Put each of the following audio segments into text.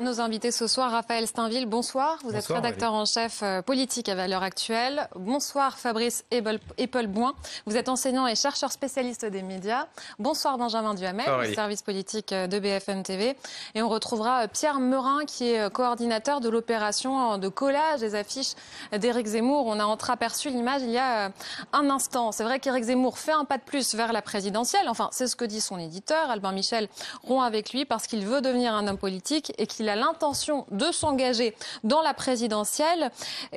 Nos invités ce soir, Raphaël Steinville, bonsoir. Vous êtes rédacteur en chef euh, politique à valeur actuelle. Bonsoir Fabrice Eppelboin. Vous êtes enseignant et chercheur spécialiste des médias. Bonsoir Benjamin Duhamel, du service politique euh, de BFM TV. Et on retrouvera euh, Pierre Meurin qui est coordinateur de l'opération de collage des affiches d'Éric Zemmour. On a entreaperçu l'image il y a un instant. C'est vrai qu'Éric Zemmour fait un pas de plus vers la présidentielle. Enfin, c'est ce que dit son éditeur. Albin Michel rompt avec lui parce qu'il veut devenir un homme politique et qu'il a l'intention de s'engager dans la présidentielle. Euh,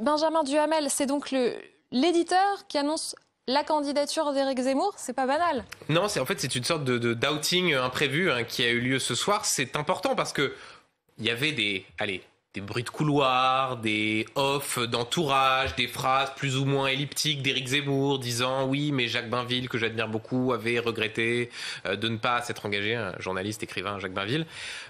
Benjamin Duhamel, c'est donc l'éditeur qui annonce la candidature d'Éric Zemmour, c'est pas banal. Non, c'est en fait c'est une sorte de, doubting euh, imprévu hein, qui a eu lieu ce soir. C'est important parce que il y avait des, allez, des bruits de couloir, des offs d'entourage, des phrases plus ou moins elliptiques d'Éric Zemmour disant oui, mais Jacques Bainville, que j'admire beaucoup, avait regretté euh, de ne pas s'être engagé, journaliste écrivain Jacques Bainville.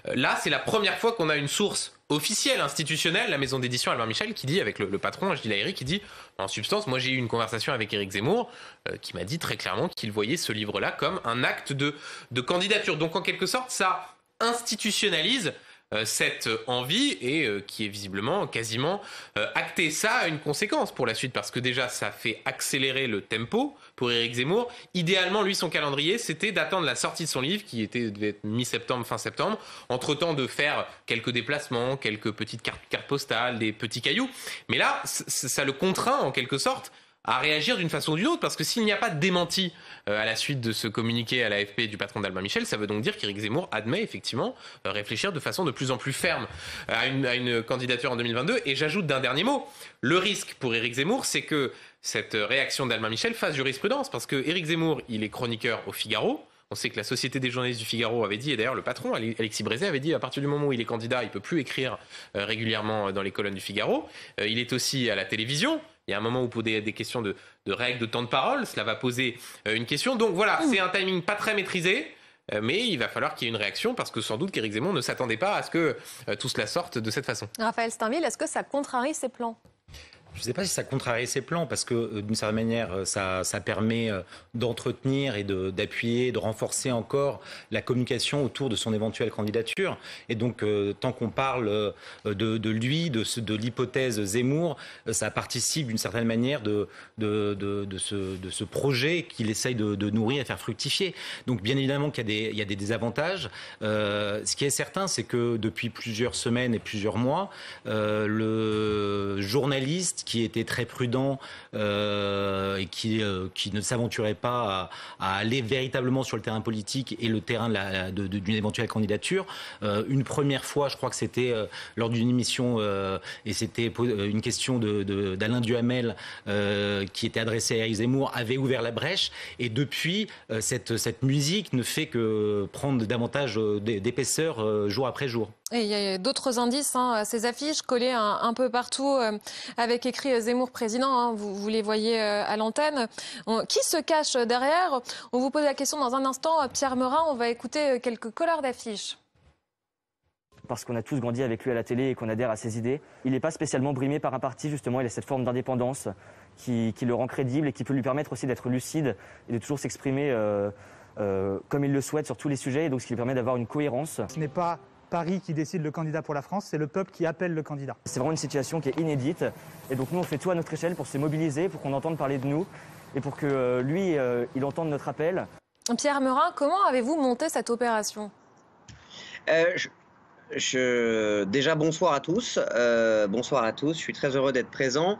Euh, là, c'est la première fois qu'on a une source officielle, institutionnelle, la maison d'édition Albin Michel, qui dit, avec le, patron patron, Gilles Eric, qui dit, en substance, moi j'ai eu une conversation avec Éric Zemmour, euh, qui m'a dit très clairement qu'il voyait ce livre-là comme un acte de, de candidature. Donc en quelque sorte, ça institutionnalise euh, cette envie et euh, qui est visiblement quasiment euh, actée. Ça a une conséquence pour la suite parce que déjà ça fait accélérer le tempo pour Éric Zemmour. Idéalement, lui, son calendrier, c'était d'attendre la sortie de son livre qui était devait être mi-septembre, fin septembre, entre temps de faire quelques déplacements, quelques petites cartes postales, des petits cailloux. Mais là, ça le contraint en quelque sorte à réagir d'une façon ou d'une autre, parce que s'il n'y a pas de démenti euh, à la suite de ce communiqué à l'AFP du patron d'Alain Michel, ça veut donc dire qu'Éric Zemmour admet effectivement euh, réfléchir de façon de plus en plus ferme euh, à une, candidature en 2022. Et j'ajoute d'un dernier mot, le risque pour Éric Zemmour, c'est que cette réaction d'Alain Michel fasse jurisprudence, parce que Éric Zemmour, il est chroniqueur au Figaro, on sait que la Société des journalistes du Figaro avait dit, et d'ailleurs le patron, Alexis Brézé, avait dit à partir du moment où il est candidat, il ne peut plus écrire régulièrement dans les colonnes du Figaro. il est aussi à la télévision. Il y a un moment où pour des, des questions de, règles, de temps de parole, cela va poser euh, une question. Donc voilà, mmh. c'est un timing pas très maîtrisé. Euh, mais il va falloir qu'il y ait une réaction parce que sans doute qu'Éric Zemmour ne s'attendait pas à ce que euh, tout cela sorte de cette façon. Raphaël Steinville, est-ce que ça contrarie ses plans je ne sais pas si ça contrarie ses plans, parce que euh, d'une certaine manière, euh, ça, ça permet euh, d'entretenir et d'appuyer, de, renforcer encore la communication autour de son éventuelle candidature. Et donc, tant qu'on parle de, de, lui, de, de l'hypothèse Zemmour, ça participe d'une certaine manière de, ce, de, ce, projet qu'il essaye de, nourrir et faire fructifier. Donc, bien évidemment qu'il y, y, a des désavantages. ce qui est certain, c'est que depuis plusieurs semaines et plusieurs mois, le journaliste qui était très prudent euh, et euh, qui, ne s'aventurait pas à, aller véritablement sur le terrain politique et le terrain d'une éventuelle candidature. Euh, une première fois, je crois que c'était lors d'une émission et c'était une question d'Alain Duhamel qui était adressée à Eric Zemmour avait ouvert la brèche et depuis cette musique ne fait que prendre davantage d'épaisseur jour après jour il y a d'autres indices, hein, ces affiches collées un, peu partout euh, avec écrit euh, Zemmour président, hein, vous, vous, les voyez euh, à l'antenne. Qui se cache derrière On vous pose la question dans un instant. Pierre Morin, on va écouter quelques couleurs d'affiches. Parce qu'on a tous grandi avec lui à la télé et qu'on adhère à ses idées. Il n'est pas spécialement brimé par un parti, justement, il a cette forme d'indépendance qui, le rend crédible et qui peut lui permettre aussi d'être lucide et de toujours s'exprimer comme il le souhaite sur tous les sujets, et donc ce qui lui permet d'avoir une cohérence. Ce n'est pas Paris qui décide le candidat pour la France, c'est le peuple qui appelle le candidat. C'est vraiment une situation qui est inédite. Et donc nous, on fait tout à notre échelle pour se mobiliser, pour qu'on entende parler de nous et pour que euh, lui, euh, il entende notre appel. Pierre Merin, comment avez-vous monté cette opération euh, je... déjà bonsoir à tous. bonsoir à tous. Je suis très heureux d'être présent.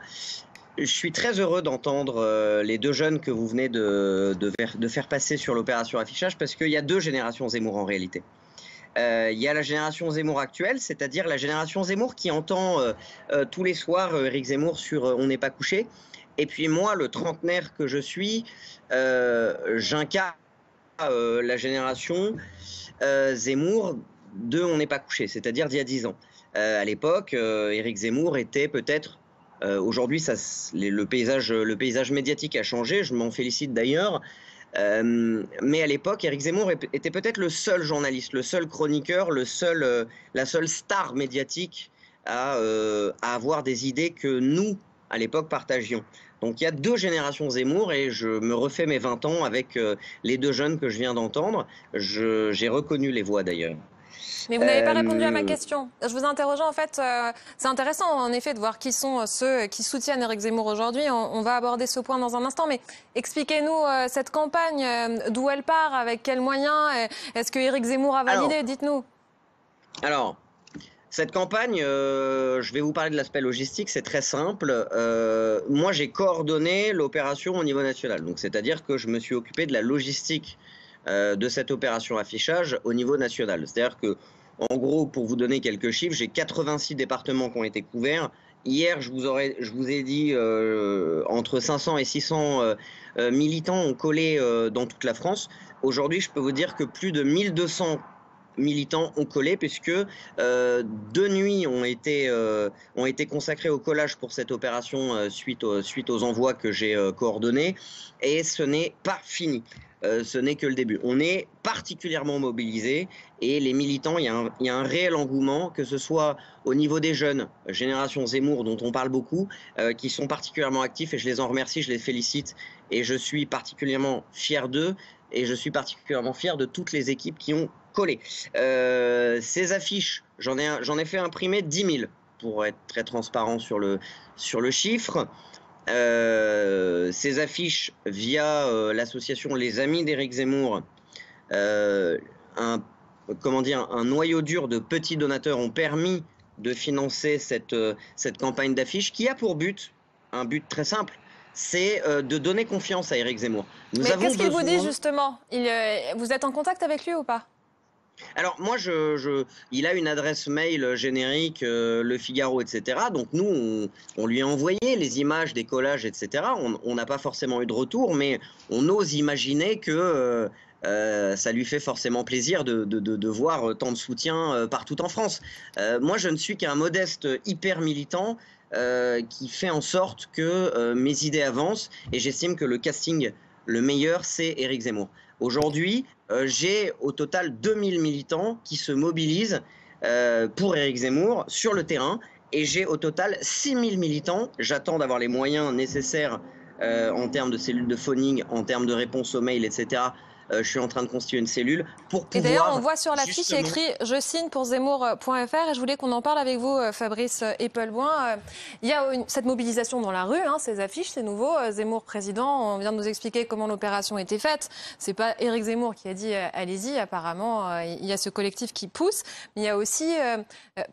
Je suis très heureux d'entendre les deux jeunes que vous venez de, de faire passer sur l'opération affichage parce qu'il y a deux générations Zemmour en réalité il euh, y a la génération Zemmour actuelle, c'est-à-dire la génération Zemmour qui entend euh, euh, tous les soirs Eric Zemmour sur On n'est pas couché. Et puis moi, le trentenaire que je suis, j'incarne la génération Zemmour de On n'est pas couché, c'est-à-dire d'il y a 10 ans. à l'époque, Éric Zemmour était peut-être. Aujourd'hui, le paysage, le paysage médiatique a changé. Je m'en félicite d'ailleurs. Euh, mais à l'époque, Eric Zemmour était peut-être le seul journaliste, le seul chroniqueur, le seul, euh, la seule star médiatique à, euh, à, avoir des idées que nous, à l'époque, partagions. Donc il y a deux générations Zemmour et je me refais mes 20 ans avec les deux jeunes que je viens d'entendre. J'ai reconnu les voix d'ailleurs. Mais vous n'avez pas répondu à ma euh, question. Je vous interrogeais en fait, euh, c'est intéressant en effet de voir qui sont euh, ceux qui soutiennent Eric Zemmour aujourd'hui. On, va aborder ce point dans un instant, mais expliquez-nous cette campagne, d'où elle part, avec quels moyens, est-ce que Eric Zemmour a validé, dites-nous. Alors, cette campagne, je vais vous parler de l'aspect logistique, c'est très simple. moi, j'ai coordonné l'opération au niveau national, donc c'est-à-dire que je me suis occupé de la logistique euh, de cette opération affichage au niveau national. C'est-à-dire que, en gros, pour vous donner quelques chiffres, j'ai 86 départements qui ont été couverts. Hier, je vous, ai dit, euh, entre 500 et 600 euh, militants ont collé dans toute la France. Aujourd'hui, je peux vous dire que plus de 1200 militants ont collé, puisque deux nuits ont été, ont consacrées au collage pour cette opération suite, suite aux envois que j'ai coordonnés. Et ce n'est pas fini. Euh, ce n'est que le début. On est particulièrement mobilisé et les militants, il y, a un, réel engouement, que ce soit au niveau des jeunes, génération Zemmour dont on parle beaucoup, euh, qui sont particulièrement actifs et je les en remercie, je les félicite et je suis particulièrement fier d'eux et je suis particulièrement fier de toutes les équipes qui ont collé. Euh, ces affiches, j'en ai, fait imprimer 10 000 pour être très transparent sur le chiffre. Euh, ces affiches via euh, l'association Les Amis d'Éric Zemmour, euh, un, comment dire, un noyau dur de petits donateurs ont permis de financer cette, cette campagne d'affiches qui a pour but, un but très simple, c'est de donner confiance à Éric Zemmour. Mais qu'est-ce qu'il vous dit justement Vous êtes en contact avec lui ou pas alors moi, je, il a une adresse mail générique, euh, Le Figaro, etc. Donc nous, on, lui a envoyé les images des collages, etc. On n'a pas forcément eu de retour, mais on ose imaginer que euh, euh, ça lui fait forcément plaisir de, de, voir tant de soutien partout en France. moi, je ne suis qu'un modeste hyper militant. qui fait en sorte que mes idées avancent et j'estime que le casting le meilleur, c'est Éric Zemmour. Aujourd'hui, euh, j'ai au total 2000 militants qui se mobilisent euh, pour Éric Zemmour sur le terrain et j'ai au total 6000 militants. J'attends d'avoir les moyens nécessaires euh, en termes de cellules de phoning, en termes de réponse aux mails, etc., euh, je suis en train de constituer une cellule pour pouvoir. Et d'ailleurs, on voit sur l'affiche écrit je signe pour Zemmour.fr et je voulais qu'on en parle avec vous, euh, Fabrice euh, Eppelboin. Il y a cette mobilisation dans la rue, hein, ces affiches, c'est nouveau. Zemmour président, on vient de nous expliquer comment l'opération était faite. C'est pas Éric Zemmour qui a dit allez-y, apparemment, il y a ce collectif qui pousse, mais il y a aussi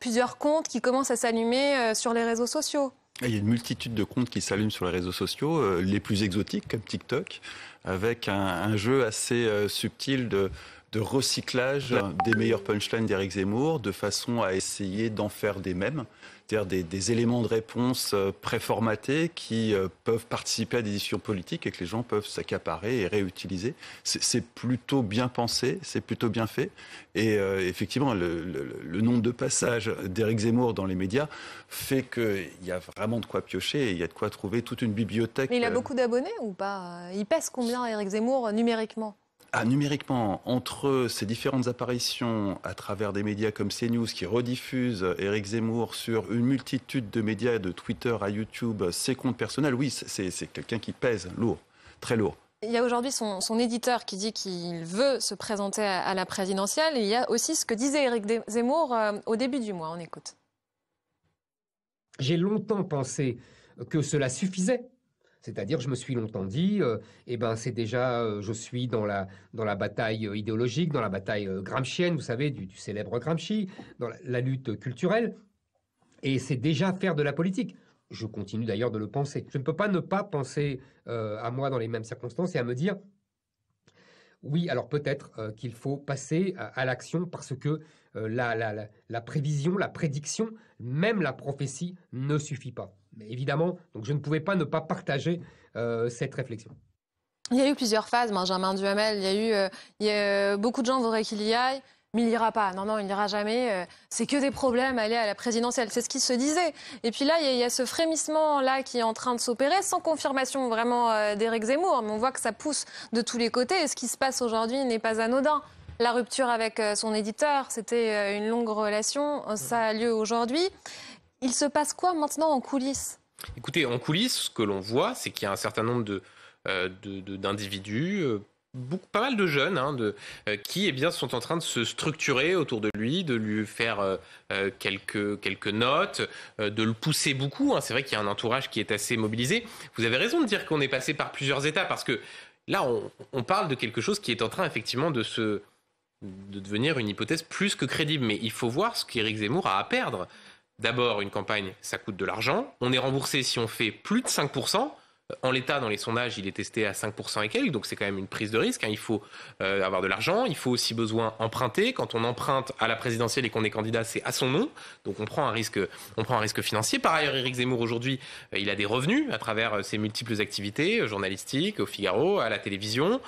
plusieurs comptes qui commencent à s'allumer sur les réseaux sociaux. Il y a une multitude de comptes qui s'allument sur les réseaux sociaux, euh, les plus exotiques comme TikTok, avec un, jeu assez euh, subtil de de recyclage des meilleurs punchlines d'Éric Zemmour de façon à essayer d'en faire des mêmes, c'est-à-dire des, éléments de réponse euh, préformatés qui euh, peuvent participer à des discussions politiques et que les gens peuvent s'accaparer et réutiliser. C'est plutôt bien pensé, c'est plutôt bien fait. Et euh, effectivement, le, nombre de passages d'Éric Zemmour dans les médias fait qu'il y a vraiment de quoi piocher et il y a de quoi trouver toute une bibliothèque. Mais il a beaucoup d'abonnés ou pas Il pèse combien Éric Zemmour numériquement ah, numériquement, entre ces différentes apparitions à travers des médias comme CNews qui rediffusent Eric Zemmour sur une multitude de médias, de Twitter à YouTube, ses comptes personnels, oui, c'est quelqu'un qui pèse lourd, très lourd. Il y a aujourd'hui son, éditeur qui dit qu'il veut se présenter à, la présidentielle. il y a aussi ce que disait Eric Zemmour euh, au début du mois. On écoute. J'ai longtemps pensé que cela suffisait c'est-à-dire, je me suis longtemps dit, euh, eh ben, c'est déjà, euh, je suis dans la, dans la bataille euh, idéologique, dans la bataille gramscienne, vous savez, du, célèbre Gramsci, dans la, lutte culturelle, et c'est déjà faire de la politique. Je continue d'ailleurs de le penser. Je ne peux pas ne pas penser à moi dans les mêmes circonstances et à me dire, oui, alors peut-être qu'il faut passer à, l'action parce que la prévision, la prédiction, même la prophétie ne suffit pas. Mais évidemment, donc je ne pouvais pas ne pas partager euh, cette réflexion. Il y a eu plusieurs phases, Benjamin Duhamel. Il y a eu, euh, euh, beaucoup de gens voudraient qu'il y aille. Mais il n'ira pas. Non, non, il n'ira jamais. C'est que des problèmes. Aller à la présidentielle, c'est ce qui se disait. Et puis là, il y, y, a ce frémissement là qui est en train de s'opérer, sans confirmation vraiment d'Éric Zemmour. Mais on voit que ça pousse de tous les côtés. Et ce qui se passe aujourd'hui n'est pas anodin. La rupture avec son éditeur, c'était une longue relation. Ça a lieu aujourd'hui. Il se passe quoi maintenant en coulisses Écoutez, en coulisses, ce que l'on voit, c'est qu'il y a un certain nombre de, euh, d'individus, euh, beaucoup, pas mal de jeunes, hein, de, euh, qui eh bien, sont en train de se structurer autour de lui, de lui faire quelques, notes, de le pousser beaucoup. Hein. C'est vrai qu'il y a un entourage qui est assez mobilisé. Vous avez raison de dire qu'on est passé par plusieurs états, parce que là, on, parle de quelque chose qui est en train effectivement de de devenir une hypothèse plus que crédible. Mais il faut voir ce qu'Éric Zemmour a à perdre. D'abord, une campagne, ça coûte de l'argent. On est remboursé si on fait plus de 5%. Euh, en l'état, dans les sondages, il est testé à 5% et quelques, donc c'est quand même une prise de risque. Hein. Il faut euh, avoir de l'argent, il faut aussi besoin emprunter. Quand on emprunte à la présidentielle et qu'on est candidat, c'est à son nom, donc on prend un risque, on prend un risque financier. Par ailleurs, Éric Zemmour aujourd'hui, euh, il a des revenus à travers ses multiples activités journalistiques, au Figaro, à la télévision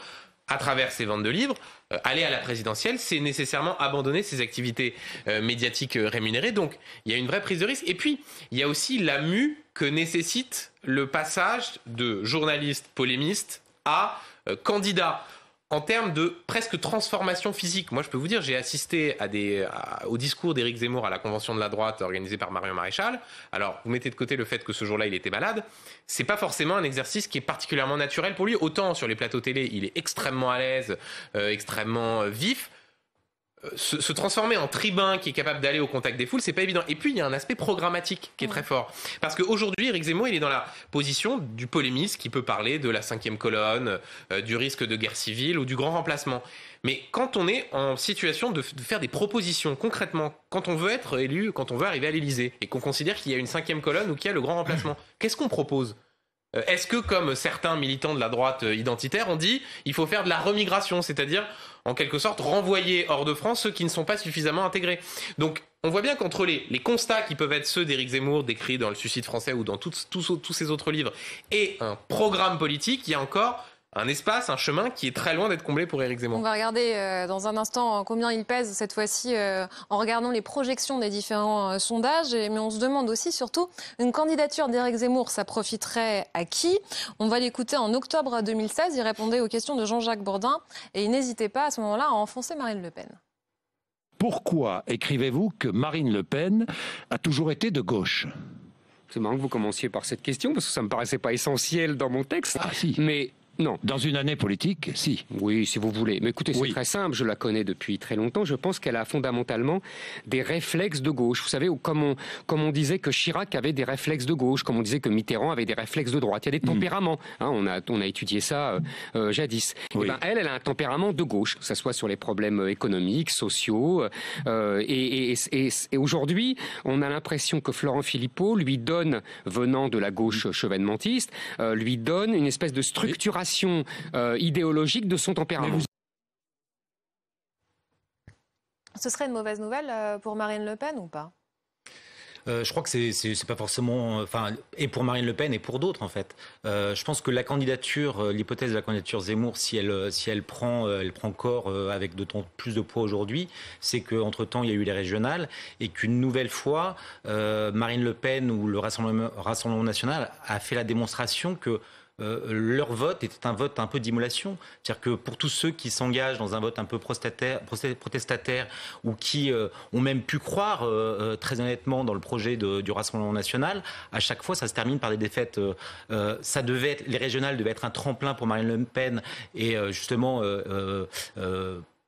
à travers ses ventes de livres, euh, aller à la présidentielle, c'est nécessairement abandonner ses activités euh, médiatiques euh, rémunérées. Donc, il y a une vraie prise de risque. Et puis, il y a aussi la mue que nécessite le passage de journaliste polémiste à candidat en termes de presque transformation physique. Moi, je peux vous dire, j'ai assisté à au discours d'Éric Zemmour à la convention de la droite organisée par Marion Maréchal. Alors, vous mettez de côté le fait que ce jour-là, il était malade. C'est pas forcément un exercice qui est particulièrement naturel pour lui. Autant sur les plateaux télé, il est extrêmement à l'aise, euh, extrêmement euh, vif se, transformer en tribun qui est capable d'aller au contact des foules, c'est pas évident. Et puis il y a un aspect programmatique qui est très fort, parce qu'aujourd'hui Éric Zemmour il est dans la position du polémiste qui peut parler de la cinquième colonne, euh, du risque de guerre civile ou du grand remplacement. Mais quand on est en situation de, faire des propositions concrètement, quand on veut être élu, quand on veut arriver à l'Élysée et qu'on considère qu'il y a une cinquième colonne ou qu'il y a le grand remplacement, qu'est-ce qu'on propose euh, est-ce que, comme certains militants de la droite euh, identitaire ont dit, il faut faire de la remigration, c'est-à-dire, en quelque sorte, renvoyer hors de France ceux qui ne sont pas suffisamment intégrés Donc, on voit bien qu'entre les, constats qui peuvent être ceux d'Éric Zemmour, décrits dans Le Suicide français ou dans tous ces autres livres, et un programme politique, il y a encore un espace, un chemin qui est très loin d'être comblé pour Éric Zemmour. On va regarder euh, dans un instant euh, combien il pèse cette fois-ci euh, en regardant les projections des différents sondages. mais on se demande aussi surtout une candidature d'Éric Zemmour, ça profiterait à qui On va l'écouter en octobre 2016. Il répondait aux questions de Jean-Jacques Bourdin et il n'hésitait pas à ce moment-là à enfoncer Marine Le Pen. Pourquoi écrivez-vous que Marine Le Pen a toujours été de gauche C'est marrant que vous commenciez par cette question parce que ça me paraissait pas essentiel dans mon texte. Ah, si. Mais dans une année politique, si. Oui, si vous voulez. Mais écoutez, c'est très simple, je la connais depuis très longtemps. Je pense qu'elle a fondamentalement des réflexes de gauche. Vous savez, comme on, comme on disait que Chirac avait des réflexes de gauche, comme on disait que Mitterrand avait des réflexes de droite. Il y a des mm. tempéraments. Hein. on, a, on a étudié ça euh, euh, jadis. Eh ben, elle, elle a un tempérament de gauche, que ce soit sur les problèmes euh, économiques, sociaux. et, aujourd'hui, on a l'impression que Florent Philippot lui donne, venant de la gauche chevènementiste, lui donne une espèce de structuration euh, idéologique, de son tempérament. Ce serait une mauvaise nouvelle euh, pour Marine Le Pen ou pas euh, je crois que c'est pas forcément, enfin, et pour Marine Le Pen et pour d'autres en fait. je pense que la candidature, l'hypothèse de la candidature Zemmour, si elle si elle prend, elle prend corps avec d'autant plus de poids aujourd'hui, c'est qu'entre temps il y a eu les régionales et qu'une nouvelle fois Marine Le Pen ou le Rassemblement national a fait la démonstration que euh, leur vote était un vote un peu d'immolation. C'est-à-dire que pour tous ceux qui s'engagent dans un vote un peu protestataire ou qui euh, ont même pu croire euh, très honnêtement dans le projet du Rassemblement national, à chaque fois ça se termine par des défaites. ça devait être, les régionales devaient être un tremplin pour Marine Le Pen et justement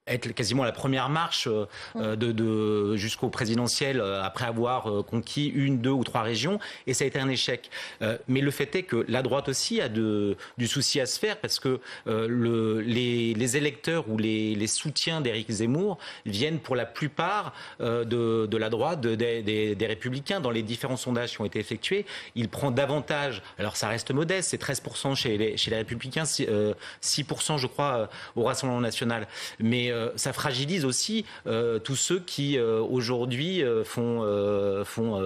être quasiment la première marche euh, de, jusqu'au présidentiel euh, après avoir euh, conquis une, deux ou trois régions et ça a été un échec. mais le fait est que la droite aussi a de, du souci à se faire parce que le, les, électeurs ou les, soutiens d'Éric Zemmour viennent pour la plupart de, la droite, des, républicains. Dans les différents sondages qui ont été effectués, il prend davantage, alors ça reste modeste, c'est 13% chez les, chez les républicains, 6%, je crois au Rassemblement national. Mais euh, ça fragilise aussi euh, tous ceux qui euh, aujourd'hui font, font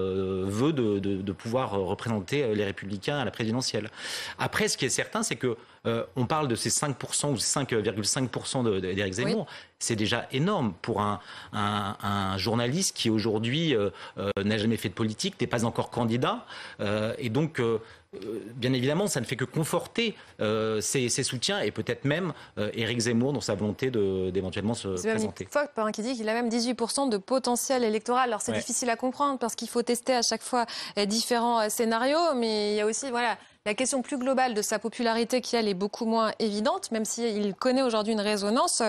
vœu de, pouvoir représenter les Républicains à la présidentielle. Après, ce qui est certain, c'est que on parle de ces 5% ou 5,5% d'Éric Zemmour. C'est déjà énorme pour un, journaliste qui aujourd'hui n'a jamais fait de politique, n'est pas encore candidat. et donc, euh, bien évidemment, ça ne fait que conforter ses euh, soutiens et peut-être même euh, Éric Zemmour dans sa volonté d'éventuellement se présenter. fois par qui dit qu'il a même 18% de potentiel électoral. Alors c'est difficile à comprendre parce qu'il faut tester à chaque fois différents scénarios, mais il y a aussi voilà la question plus globale de sa popularité qui, elle, est beaucoup moins évidente, même s'il connaît aujourd'hui une résonance.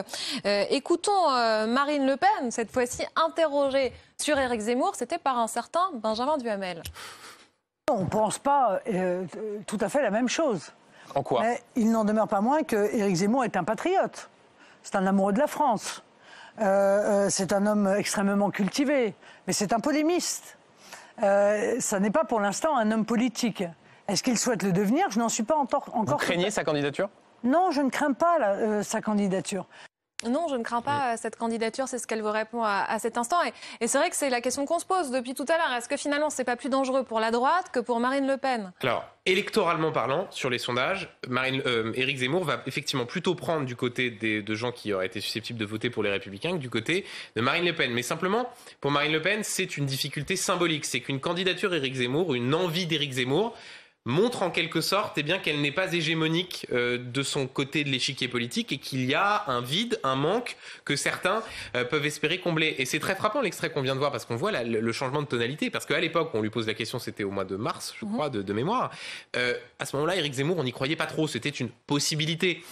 écoutons Marine Le Pen, cette fois-ci interrogée sur Éric Zemmour, c'était par un certain Benjamin Duhamel. On ne pense pas euh, euh, tout à fait la même chose. En quoi il n'en demeure pas moins que Éric Zemmour est un patriote. C'est un amoureux de la France. Euh, c'est un homme extrêmement cultivé. Mais c'est un polémiste. Euh, ça n'est pas pour l'instant un homme politique. Est-ce qu'il souhaite le devenir Je n'en suis pas encore. Vous craignez sa candidature Non, je ne crains pas sa candidature. Non, je ne crains pas euh, cette candidature, c'est ce qu'elle vous répond à, cet instant. Et, c'est vrai que c'est la question qu'on se pose depuis tout à l'heure. Est-ce que finalement, c'est pas plus dangereux pour la droite que pour Marine Le Pen Alors, électoralement parlant, sur les sondages, Marine, euh, Éric Zemmour va effectivement plutôt prendre du côté des, de gens qui auraient été susceptibles de voter pour les Républicains que du côté de Marine Le Pen. Mais simplement, pour Marine Le Pen, c'est une difficulté symbolique. C'est qu'une candidature Éric Zemmour, une envie d'Éric Zemmour, montre en quelque sorte eh bien qu'elle n'est pas hégémonique euh, de son côté de l'échiquier politique et qu'il y a un vide, un manque que certains euh, peuvent espérer combler. Et c'est très frappant l'extrait qu'on vient de voir parce qu'on voit le changement de tonalité. Parce qu'à l'époque, on lui pose la question, c'était au mois de mars, je mhm. crois, de, mémoire. Euh, à ce moment-là, Éric Zemmour, on n'y croyait pas trop. C'était une possibilité.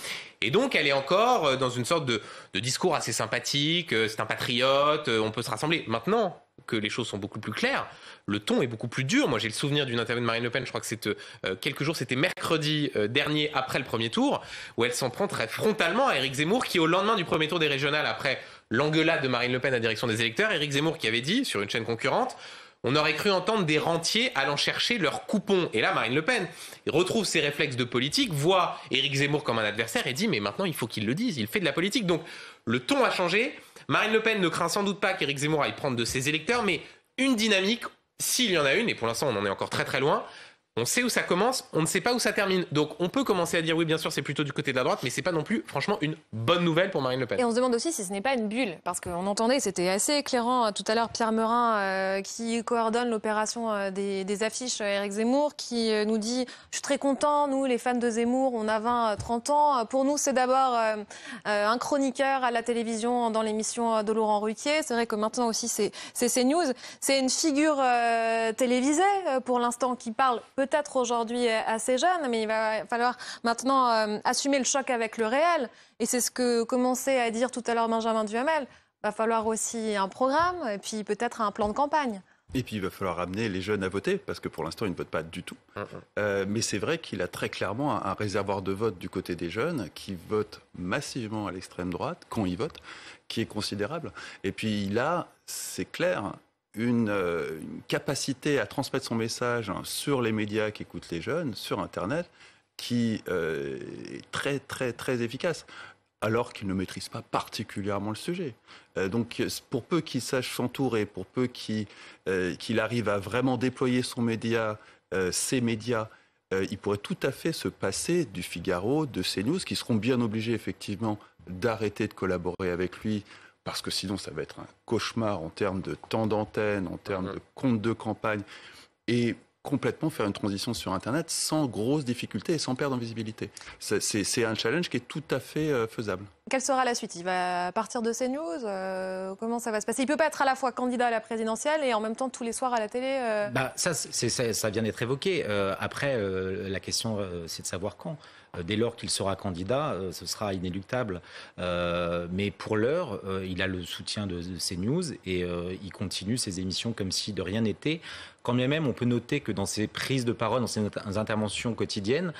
Et donc, elle est encore dans une sorte de discours assez sympathique. C'est un patriote. On peut se rassembler. Maintenant, que les choses sont beaucoup plus claires, le ton est beaucoup plus dur. Moi, j'ai le souvenir d'une interview de Marine Le Pen, je crois que c'était euh, quelques jours, c'était mercredi euh, dernier après le premier tour, où elle s'en prend très frontalement à Éric Zemmour, qui au lendemain du premier tour des régionales, après l'engueulade de Marine Le Pen à la direction des électeurs, Éric Zemmour qui avait dit sur une chaîne concurrente, on aurait cru entendre des rentiers allant chercher leurs coupons. Et là, Marine Le Pen retrouve ses réflexes de politique, voit Éric Zemmour comme un adversaire et dit mais maintenant il faut qu'il le dise, il fait de la politique. Donc le ton a changé. Marine Le Pen ne craint sans doute pas qu'Éric Zemmour aille prendre de ses électeurs, mais une dynamique, s'il y en a une, et pour l'instant on en est encore très très loin, on sait où ça commence, on ne sait pas où ça termine. Donc on peut commencer à dire oui, bien sûr, c'est plutôt du côté de la droite, mais c'est pas non plus, franchement, une bonne nouvelle pour Marine Le Pen. Et on se demande aussi si ce n'est pas une bulle, parce qu'on entendait, c'était assez éclairant euh, tout à l'heure Pierre Merin euh, qui coordonne l'opération euh, des, affiches Eric Zemmour, qui nous dit je suis très content, nous les fans de Zemmour, on a 20-30 ans. Pour nous, c'est d'abord un chroniqueur à la télévision dans l'émission de Laurent Ruquier. C'est vrai que maintenant aussi c'est CNews. C'est une figure télévisée pour l'instant qui parle peut peut-être aujourd'hui euh, assez jeune, mais il va falloir maintenant euh, assumer le choc avec le réel. Et c'est ce que commençait à dire tout à l'heure Benjamin Duhamel. Il va falloir aussi un programme et puis peut-être un plan de campagne. Et puis il va falloir amener les jeunes à voter, parce que pour l'instant ils ne votent pas du tout. Euh, mais c'est vrai qu'il a très clairement un, réservoir de vote du côté des jeunes qui votent massivement à l'extrême droite, quand ils votent, qui est considérable. Et puis là, c'est clair, euh, une, capacité à transmettre son message hein, sur les médias qui écoutent les jeunes, sur Internet, qui euh, est très très très efficace alors qu'il ne maîtrise pas particulièrement le sujet. Euh, donc pour peu qu'il sache s'entourer, pour peu qu'il arrive à vraiment déployer son média, ses médias, il pourrait tout à fait se passer du Figaro, de CNews, qui seront bien obligés effectivement d'arrêter de collaborer avec lui parce que sinon ça va être un cauchemar en termes de temps d'antenne, en termes de compte de campagne, et complètement faire une transition sur Internet sans grosse difficulté et sans perdre en visibilité. C'est un challenge qui est tout à fait euh, faisable. Quelle sera la suite Il va partir de CNews news euh, Comment ça va se passer Il peut pas être à la fois candidat à la présidentielle et en même temps tous les soirs à la télé euh bah, ça, ça, vient d'être évoqué. après, la question, c'est de savoir quand. Euh, dès lors qu'il sera candidat, euh, ce sera inéluctable. Euh, mais pour l'heure, il a le soutien de, CNews et il continue ses émissions comme si de rien n'était. Quand bien même, on peut noter que dans ses prises de parole, dans ses interventions quotidiennes,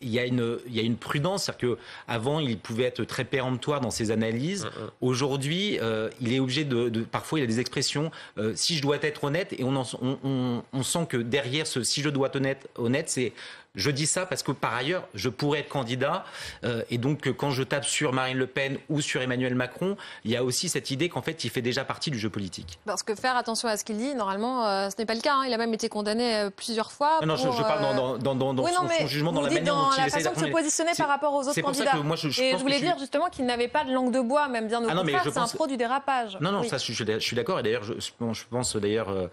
il y, a une, prudence, c'est-à-dire que avant il pouvait être très péremptoire dans ses analyses. Mm, mm. Aujourd'hui, il est obligé de, parfois il a des expressions. si je dois être honnête, et on, on, sent que derrière ce si je dois être honnête, honnête c'est je dis ça parce que par ailleurs, je pourrais être candidat. Euh, et donc, quand je tape sur Marine Le Pen ou sur Emmanuel Macron, il y a aussi cette idée qu'en fait, il fait déjà partie du jeu politique. Parce que faire attention à ce qu'il dit, normalement, euh, ce n'est pas le cas. Hein. Il a même été condamné euh, plusieurs fois. Non, pour, non je, je, parle dans, dans, dans, dans son, jugement, dans la manière dont il la de se positionner par rapport aux autres candidats. je, et je voulais dire justement qu'il n'avait pas de langue de bois, même bien au ah contraire, c'est un pro du dérapage. Non, non, ça, je, suis d'accord. Et d'ailleurs, je, pense d'ailleurs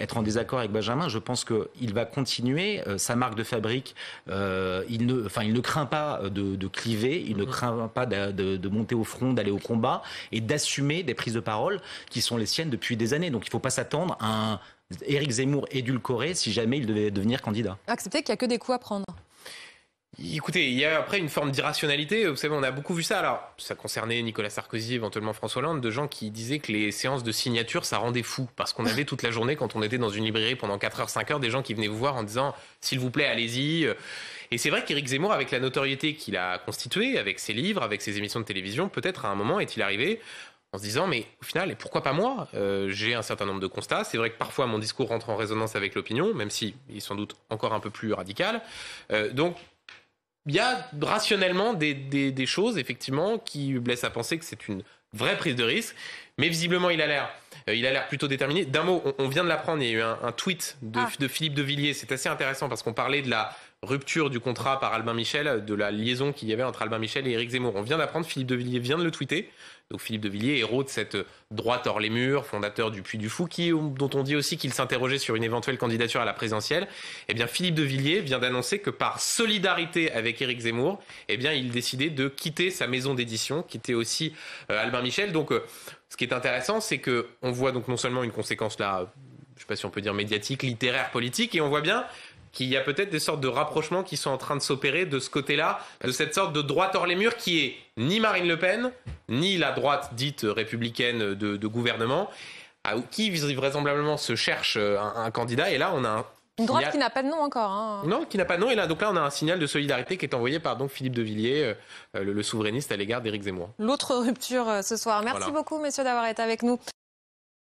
être en désaccord avec Benjamin. Je pense qu'il va continuer sa marque de fabrique euh, il, ne, enfin, il ne craint pas euh, de, cliver, il ne mm-hmm. craint pas de, de monter au front, d'aller au combat et d'assumer des prises de parole qui sont les siennes depuis des années. Donc il ne faut pas s'attendre à un Éric Zemmour édulcoré si jamais il devait devenir candidat. Accepter qu'il n'y a que des coups à prendre. Écoutez, il y a après une forme d'irrationalité. Vous savez, on a beaucoup vu ça. Alors, ça concernait Nicolas Sarkozy, éventuellement François Hollande, de gens qui disaient que les séances de signature, ça rendait fou. Parce qu'on avait toute la journée, quand on était dans une librairie pendant 4 heures, 5 heures, des gens qui venaient vous voir en disant S'il vous plaît, allez-y. Et c'est vrai qu'Éric Zemmour, avec la notoriété qu'il a constituée, avec ses livres, avec ses émissions de télévision, peut-être à un moment est-il arrivé en se disant mais au final et pourquoi pas moi euh, j'ai un certain nombre de constats c'est vrai que parfois mon discours rentre en résonance avec l'opinion même si est sans doute encore un peu plus radical euh, donc il y a rationnellement des, choses, effectivement, qui blessent à penser que c'est une vraie prise de risque. Mais visiblement, il a l'air. Euh, plutôt déterminé. D'un mot, on, vient de l'apprendre, il y a eu un, tweet de, ah. de Philippe de Villiers, c'est assez intéressant parce qu'on parlait de la, rupture du contrat par Albin Michel, de la liaison qu'il y avait entre Albin Michel et Éric Zemmour. On vient d'apprendre, Philippe de Villiers vient de le tweeter. Donc Philippe de Villiers, héros de cette droite hors les murs, fondateur du Puy du Fou, euh, dont on dit aussi qu'il s'interrogeait sur une éventuelle candidature à la présidentielle. Eh bien, Philippe de Villiers vient d'annoncer que par solidarité avec Éric Zemmour, eh bien, il décidait de quitter sa maison d'édition, quitter aussi euh, Albin Michel. Donc, euh, ce qui est intéressant, c'est que on voit donc non seulement une conséquence là, je ne sais pas si on peut dire médiatique, littéraire, politique, et on voit bien qu'il y a peut-être des sortes de rapprochements qui sont en train de s'opérer de ce côté-là, de cette sorte de droite hors les murs qui est ni Marine Le Pen, ni la droite dite républicaine de, gouvernement, à qui vraisemblablement se cherche euh, un, candidat. Et là, on a un une droite qui n'a pas de nom encore. Hein. Non, qui n'a pas de nom. Et là, donc là, on a un signal de solidarité qui est envoyé par donc, Philippe de Villiers, euh, euh, le, souverainiste à l'égard d'Éric Zemmour. L'autre rupture ce soir. Merci beaucoup, messieurs, d'avoir été avec nous.